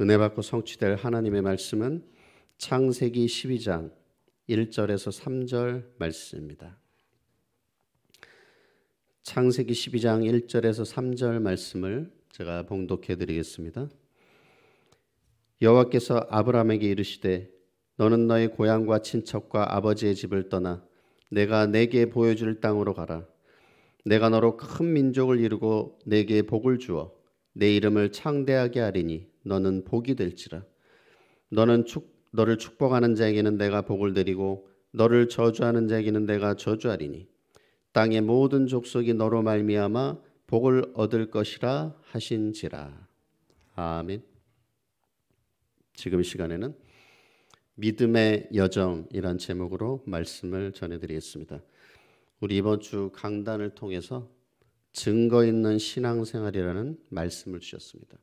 은혜 받고 성취될 하나님의 말씀은 창세기 12장 1절에서 3절 말씀입니다. 창세기 12장 1절에서 3절 말씀을 제가 봉독해 드리겠습니다. 여호와께서 아브라함에게 이르시되 너는 너의 고향과 친척과 아버지의 집을 떠나 내가 내게 보여줄 땅으로 가라. 내가 너로 큰 민족을 이루고 내게 복을 주어 내 이름을 창대하게 하리니 너는 복이 될지라 너는 축 너를 축복하는 자에게는 내가 복을 드리고 너를 저주하는 자에게는 내가 저주하리니 땅의 모든 족속이 너로 말미암아 복을 얻을 것이라 하신지라 아멘. 지금 시간에는 믿음의 여정이란 제목으로 말씀을 전해드리겠습니다. 우리 이번 주 강단을 통해서 증거 있는 신앙생활이라는 말씀을 주셨습니다.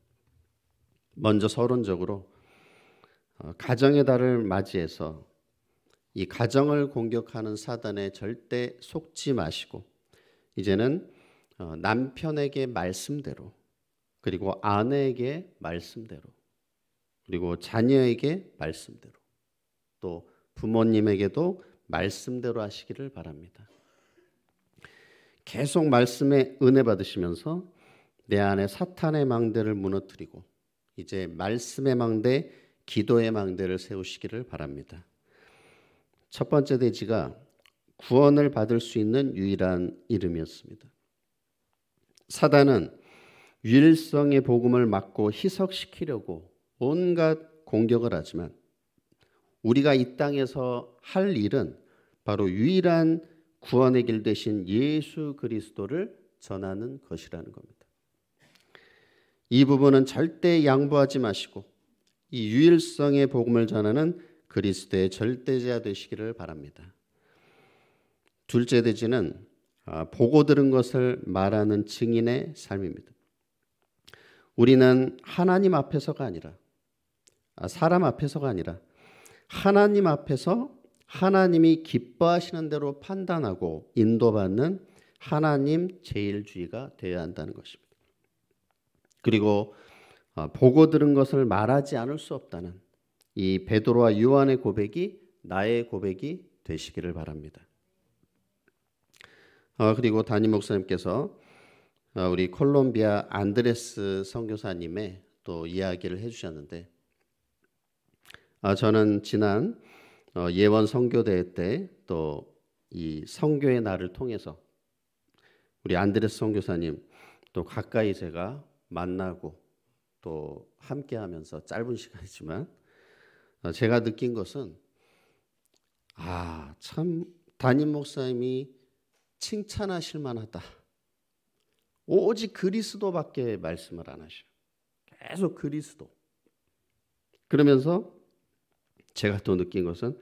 먼저 서론적으로 어, 가정의 달을 맞이해서 이 가정을 공격하는 사단에 절대 속지 마시고 이제는 어, 남편에게 말씀대로 그리고 아내에게 말씀대로 그리고 자녀에게 말씀대로 또 부모님에게도 말씀대로 하시기를 바랍니다. 계속 말씀에 은혜 받으시면서 내 안에 사탄의 망대를 무너뜨리고 이제 말씀의 망대, 기도의 망대를 세우시기를 바랍니다. 첫 번째 대지가 구원을 받을 수 있는 유일한 이름이었습니다. 사단은 유일성의 복음을 막고 희석시키려고 온갖 공격을 하지만 우리가 이 땅에서 할 일은 바로 유일한 구원의 길 대신 예수 그리스도를 전하는 것이라는 겁니다. 이 부분은 절대 양보하지 마시고 이 유일성의 복음을 전하는 그리스도의 절대자 되시기를 바랍니다. 둘째 대지는 아, 보고 들은 것을 말하는 증인의 삶입니다. 우리는 하나님 앞에서가 아니라 아, 사람 앞에서가 아니라 하나님 앞에서 하나님이 기뻐하시는 대로 판단하고 인도받는 하나님 제일주의가 되어야 한다는 것입니다. 그리고 어, 보고 들은 것을 말하지 않을 수 없다는 이 베드로와 요한의 고백이 나의 고백이 되시기를 바랍니다. 어, 그리고 담임 목사님께서 어, 우리 콜롬비아 안드레스 선교사님의 또 이야기를 해주셨는데 저는 지난 예원 선교대회 때 또이 선교의 날을 통해서 우리 안드레스 선교사님 또 가까이 제가 만나고 또 함께 하면서 짧은 시간이지만 어, 제가 느낀 것은 아, 참 담임 목사님이 칭찬하실 만하다. 오직 그리스도밖에 말씀을 안 하셔. 계속 그리스도. 그러면서 제가 또 느낀 것은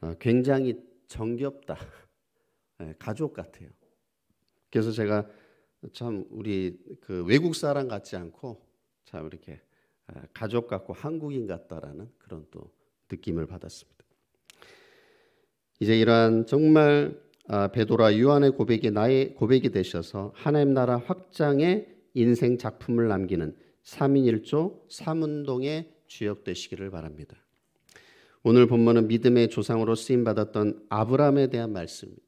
아, 굉장히 정겹다. 예, 가족 같아요. 그래서 제가 참 우리 그 외국 사람 같지 않고 참 이렇게 아, 가족 같고 한국인 같다라는 그런 또 느낌을 받았습니다. 이제 이러한 정말 아, 베드로와 요한의 고백이 나의 고백이 되셔서 하나님 나라 확장의 인생 작품을 남기는 3인일조 3운동의 주역 되시기를 바랍니다. 오늘 본문은 믿음의 조상으로 쓰임 받았던 아브라함에 대한 말씀입니다.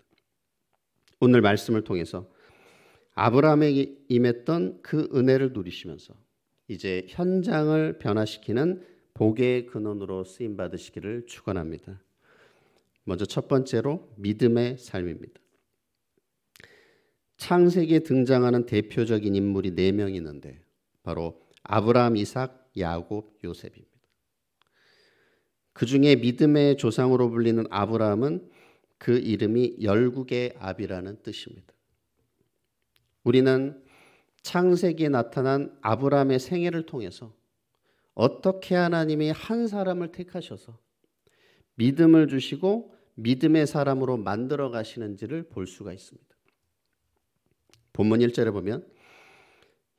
오늘 말씀을 통해서 아브라함에게 임했던 그 은혜를 누리시면서 이제 현장을 변화시키는 복의 근원으로 쓰임 받으시기를 축원합니다. 먼저 첫 번째로 믿음의 삶입니다. 창세기에 등장하는 대표적인 인물이 네 명 있는데 바로 아브라함, 이삭, 야곱, 요셉입니다. 그 중에 믿음의 조상으로 불리는 아브라함은 그 이름이 열국의 아비라는 뜻입니다. 우리는 창세기에 나타난 아브라함의 생애를 통해서 어떻게 하나님이 한 사람을 택하셔서 믿음을 주시고 믿음의 사람으로 만들어 가시는지를 볼 수가 있습니다. 본문 1절에 보면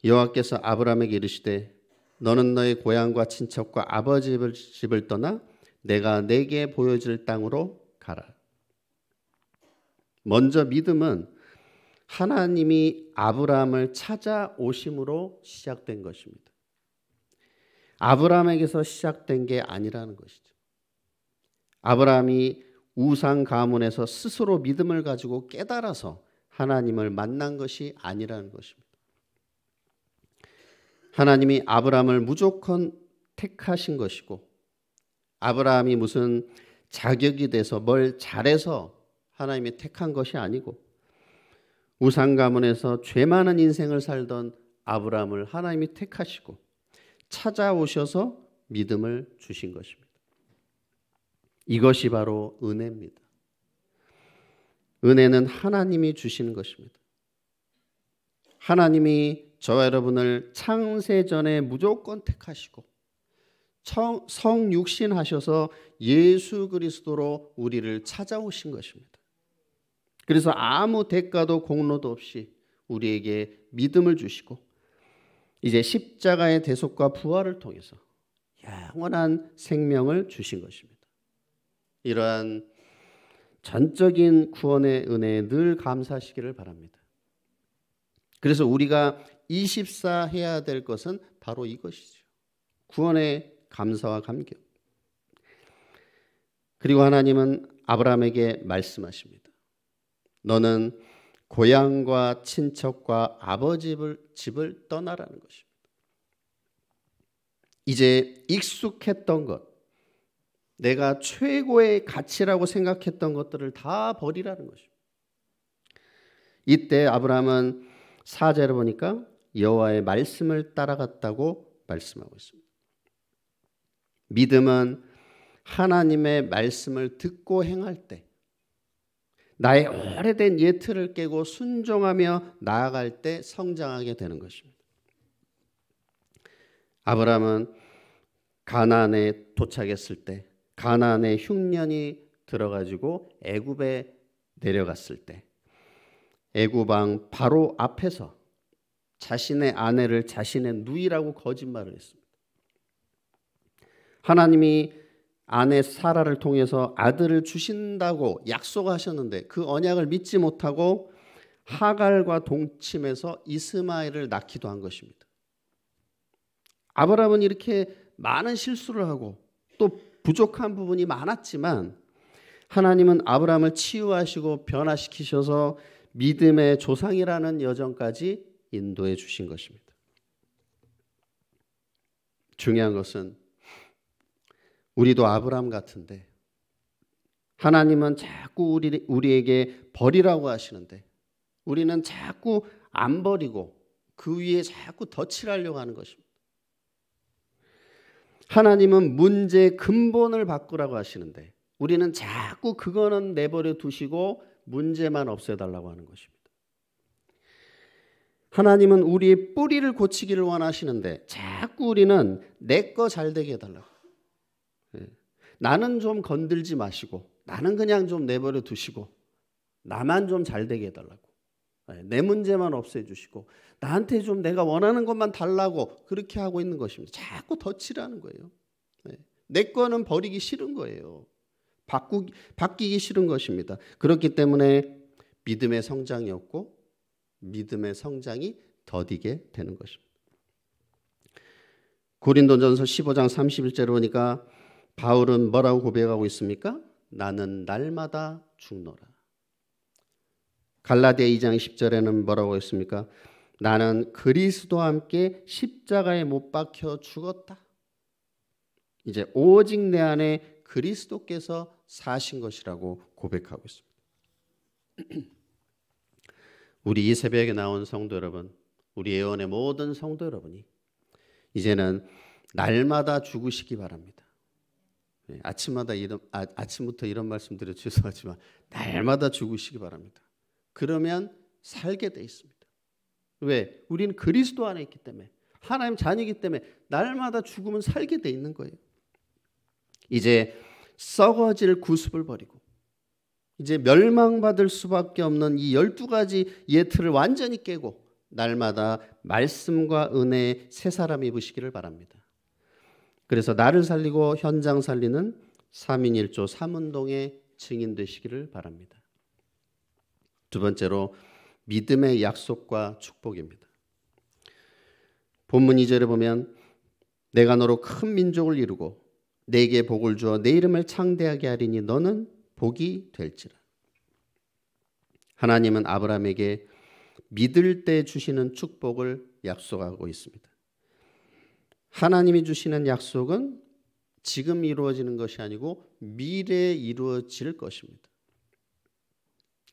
여호와께서 아브라함에게 이르시되 너는 너의 고향과 친척과 아버지 집을 떠나 내가 내게 보여질 땅으로 가라. 먼저 믿음은 하나님이 아브라함을 찾아오심으로 시작된 것입니다. 아브라함에게서 시작된 게 아니라는 것이죠. 아브라함이 우상 가문에서 스스로 믿음을 가지고 깨달아서 하나님을 만난 것이 아니라는 것입니다. 하나님이 아브라함을 무조건 택하신 것이고 아브라함이 무슨 자격이 돼서 뭘 잘해서 하나님이 택한 것이 아니고 우상 가문에서 죄 많은 인생을 살던 아브라함을 하나님이 택하시고 찾아오셔서 믿음을 주신 것입니다. 이것이 바로 은혜입니다. 은혜는 하나님이 주시는 것입니다. 하나님이 저와 여러분을 창세전에 무조건 택하시고 성육신하셔서 예수 그리스도로 우리를 찾아오신 것입니다. 그래서 아무 대가도 공로도 없이 우리에게 믿음을 주시고 이제 십자가의 대속과 부활을 통해서 영원한 생명을 주신 것입니다. 이러한 전적인 구원의 은혜에 늘 감사하시기를 바랍니다. 그래서 우리가 24해야 될 것은 바로 이것이죠. 구원의 감사와 감격. 그리고 하나님은 아브라함에게 말씀하십니다. 너는 고향과 친척과 아버지 집을 떠나라는 것입니다. 이제 익숙했던 것, 내가 최고의 가치라고 생각했던 것들을 다 버리라는 것입니다. 이때 아브라함은 사제를 보니까 여호와의 말씀을 따라갔다고 말씀하고 있습니다. 믿음은 하나님의 말씀을 듣고 행할 때 나의 오래된 예틀을 깨고 순종하며 나아갈 때 성장하게 되는 것입니다. 아브라함은 가나안에 도착했을 때 가나안의 흉년이 들어가지고 애굽에 내려갔을 때 애굽왕 바로 앞에서 자신의 아내를 자신의 누이라고 거짓말을 했습니다. 하나님이 아내 사라를 통해서 아들을 주신다고 약속하셨는데 그 언약을 믿지 못하고 하갈과 동침해서 이스마엘을 낳기도 한 것입니다. 아브라함은 이렇게 많은 실수를 하고 또 부족한 부분이 많았지만 하나님은 아브라함을 치유하시고 변화시키셔서 믿음의 조상이라는 여정까지 인도해 주신 것입니다. 중요한 것은 우리도 아브라함 같은데 하나님은 자꾸 우리, 우리에게 버리라고 하시는데 우리는 자꾸 안 버리고 그 위에 자꾸 덧칠하려고 하는 것입니다. 하나님은 문제의 근본을 바꾸라고 하시는데 우리는 자꾸 그거는 내버려 두시고 문제만 없애달라고 하는 것입니다. 하나님은 우리의 뿌리를 고치기를 원하시는데 자꾸 우리는 내 거 잘 되게 해달라고. 예. 나는 좀 건들지 마시고 나는 그냥 좀 내버려 두시고 나만 좀 잘 되게 해달라고 예, 내 문제만 없애주시고 나한테 좀 내가 원하는 것만 달라고 그렇게 하고 있는 것입니다. 자꾸 덧칠하는 거예요. 예. 내 거는 버리기 싫은 거예요. 바꾸, 바뀌기 싫은 것입니다. 그렇기 때문에 믿음의 성장이 없고 믿음의 성장이 더디게 되는 것입니다. 고린도전서 15장 31절에 보니까 바울은 뭐라고 고백하고 있습니까? 나는 날마다 죽노라. 갈라디아 2장 10절에는 뭐라고 했습니까? 나는 그리스도와 함께 십자가에 못 박혀 죽었다. 이제 오직 내 안에 그리스도께서 사신 것이라고 고백하고 있습니다. 우리 이 새벽에 나온 성도 여러분, 우리 예언의 모든 성도 여러분이 이제는 날마다 죽으시기 바랍니다. 예, 아침마다 이런 아, 아침부터 이런 말씀드려 죄송하지만 날마다 죽으시기 바랍니다. 그러면 살게 돼 있습니다. 왜? 우리는 그리스도 안에 있기 때문에 하나님 자녀이기 때문에 날마다 죽으면 살게 돼 있는 거예요. 이제 썩어질 구습을 버리고 이제 멸망받을 수밖에 없는 이 열두 가지 예틀을 완전히 깨고 날마다 말씀과 은혜의 새 사람 입으시기를 바랍니다. 그래서 나를 살리고 현장 살리는 3인 1조 3운동의 증인 되시기를 바랍니다. 두 번째로 믿음의 약속과 축복입니다. 본문 2절에 보면 내가 너로 큰 민족을 이루고 내게 복을 주어 내 이름을 창대하게 하리니 너는 복이 될지라. 하나님은 아브라함에게 믿을 때 주시는 축복을 약속하고 있습니다. 하나님이 주시는 약속은 지금 이루어지는 것이 아니고 미래에 이루어질 것입니다.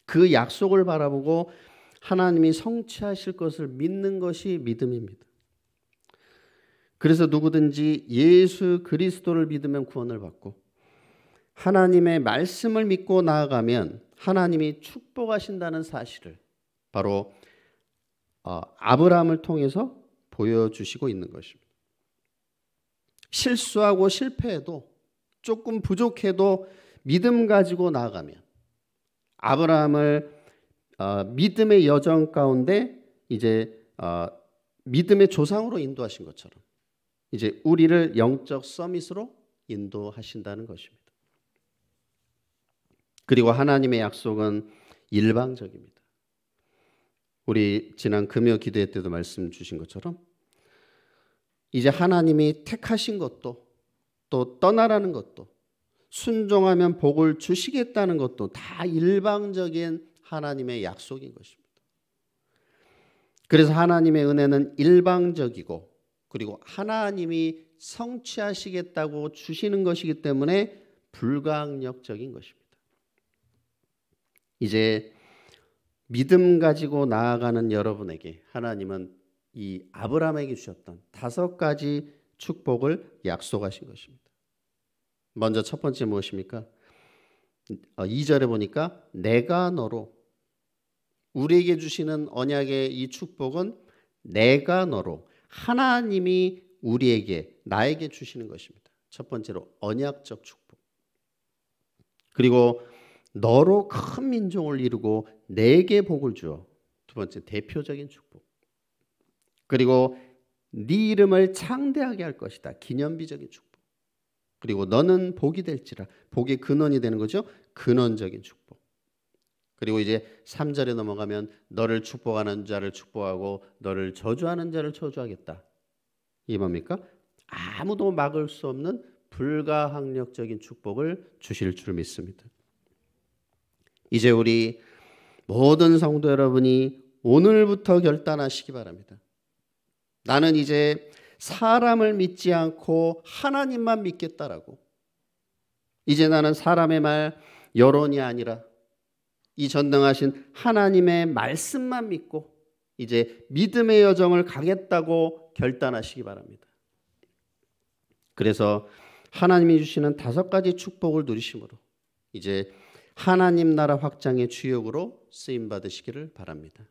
그 약속을 바라보고 하나님이 성취하실 것을 믿는 것이 믿음입니다. 그래서 누구든지 예수 그리스도를 믿으면 구원을 받고 하나님의 말씀을 믿고 나아가면 하나님이 축복하신다는 사실을 바로 어, 아브라함을 통해서 보여주시고 있는 것입니다. 실수하고 실패해도 조금 부족해도 믿음 가지고 나아가면 아브라함을 어, 믿음의 여정 가운데 이제 어, 믿음의 조상으로 인도하신 것처럼 이제 우리를 영적 서밋으로 인도하신다는 것입니다. 그리고 하나님의 약속은 일방적입니다. 우리 지난 금요 기도회 때도 말씀 주신 것처럼 이제 하나님이 택하신 것도 또 떠나라는 것도 순종하면 복을 주시겠다는 것도 다 일방적인 하나님의 약속인 것입니다. 그래서 하나님의 은혜는 일방적이고 그리고 하나님이 성취하시겠다고 주시는 것이기 때문에 불가항력적인 것입니다. 이제 믿음 가지고 나아가는 여러분에게 하나님은 이 아브라함에게 주셨던 다섯 가지 축복을 약속하신 것입니다. 먼저 첫 번째 무엇입니까? 어, 2절에 보니까 내가 너로 우리에게 주시는 언약의 이 축복은 내가 너로 하나님이 우리에게 나에게 주시는 것입니다. 첫 번째로 언약적 축복. 그리고 너로 큰 민족을 이루고 내게 복을 주어 두 번째 대표적인 축복. 그리고 네 이름을 창대하게 할 것이다. 기념비적인 축복. 그리고 너는 복이 될지라. 복의 근원이 되는 거죠. 근원적인 축복. 그리고 이제 3절에 넘어가면 너를 축복하는 자를 축복하고 너를 저주하는 자를 저주하겠다. 이 뭡니까? 아무도 막을 수 없는 불가항력적인 축복을 주실 줄 믿습니다. 이제 우리 모든 성도 여러분이 오늘부터 결단하시기 바랍니다. 나는 이제 사람을 믿지 않고 하나님만 믿겠다라고. 이제 나는 사람의 말, 여론이 아니라 이 전능하신 하나님의 말씀만 믿고 이제 믿음의 여정을 가겠다고 결단하시기 바랍니다. 그래서 하나님이 주시는 다섯 가지 축복을 누리심으로 이제 하나님 나라 확장의 주역으로 쓰임 받으시기를 바랍니다.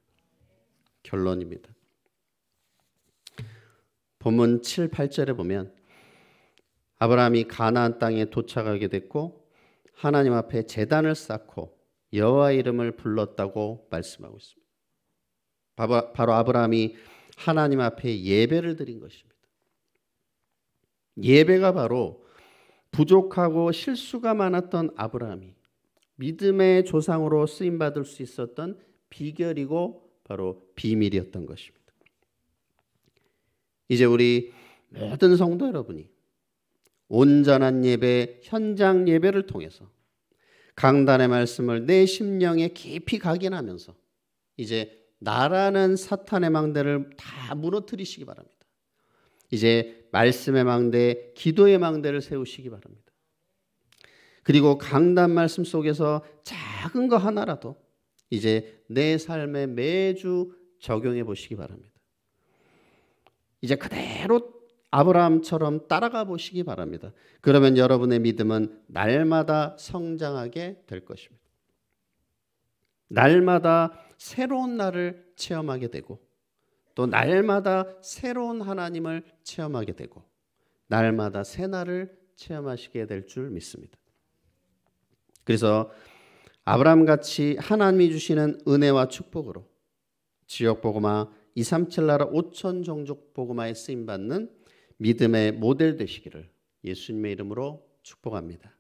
결론입니다. 본문 7, 8절에 보면 아브라함이 가나안 땅에 도착하게 됐고 하나님 앞에 제단을 쌓고 여호와 이름을 불렀다고 말씀하고 있습니다. 바로 아브라함이 하나님 앞에 예배를 드린 것입니다. 예배가 바로 부족하고 실수가 많았던 아브라함이 믿음의 조상으로 쓰임 받을 수 있었던 비결이고 바로 비밀이었던 것입니다. 이제 우리 모든 성도 여러분이 온전한 예배, 현장 예배를 통해서 강단의 말씀을 내 심령에 깊이 각인하면서 이제 나라는 사탄의 망대를 다 무너뜨리시기 바랍니다. 이제 말씀의 망대, 기도의 망대를 세우시기 바랍니다. 그리고 강단 말씀 속에서 작은 거 하나라도 이제 내 삶에 매주 적용해 보시기 바랍니다. 이제 그대로 아브라함처럼 따라가 보시기 바랍니다. 그러면 여러분의 믿음은 날마다 성장하게 될 것입니다. 날마다 새로운 나를 체험하게 되고 또 날마다 새로운 하나님을 체험하게 되고 날마다 새 날을 체험하시게 될 줄 믿습니다. 그래서 아브라함 같이 하나님이 주시는 은혜와 축복으로 지역 복음화 237 나라 5천 종족 복음화에 쓰임 받는 믿음의 모델 되시기를 예수님의 이름으로 축복합니다.